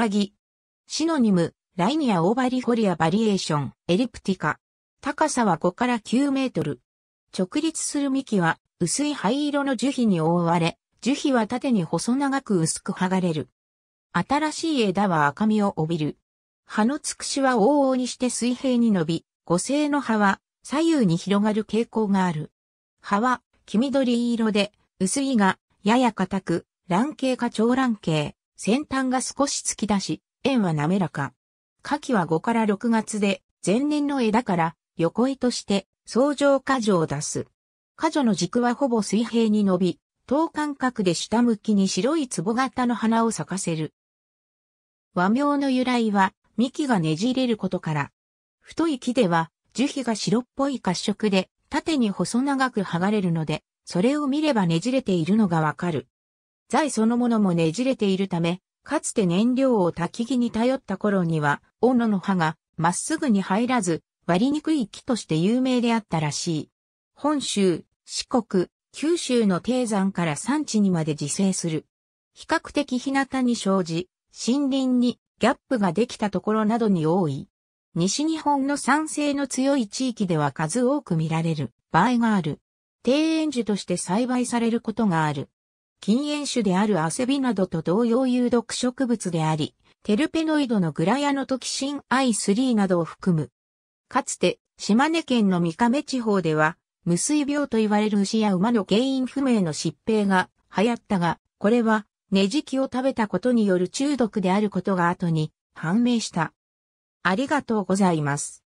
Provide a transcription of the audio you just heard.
赤木。シノニム、ライニアオーバリフォリアバリエーション、エリプティカ。高さは5から9メートル。直立する幹は薄い灰色の樹皮に覆われ、樹皮は縦に細長く薄く剥がれる。新しい枝は赤みを帯びる。葉のつくしは往々にして水平に伸び、五星の葉は左右に広がる傾向がある。葉は黄緑色で薄いが、やや硬く、卵形か長卵形。先端が少し突き出し、円は滑らか。下記は5から6月で、前年の枝から横糸して相乗果樹を出す。果樹の軸はほぼ水平に伸び、等間隔で下向きに白い壺型の花を咲かせる。和名の由来は幹がねじれることから。太い木では樹皮が白っぽい褐色で縦に細長く剥がれるので、それを見ればねじれているのがわかる。材そのものもねじれているため、かつて燃料を焚き木に頼った頃には、斧の刃がまっすぐに入らず、割りにくい木として有名であったらしい。本州、四国、九州の低山から山地にまで自生する。比較的日向に生じ、森林にギャップができたところなどに多い。西日本の酸性の強い地域では数多く見られる場合がある。庭園樹として栽培されることがある。禁煙種であるアセビなどと同様有毒植物であり、テルペノイドのグラヤノトキシン I3 などを含む。かつて、島根県の三亀地方では、無水病と言われる牛や馬の原因不明の疾病が流行ったが、これは、ネジキを食べたことによる中毒であることが後に判明した。ありがとうございます。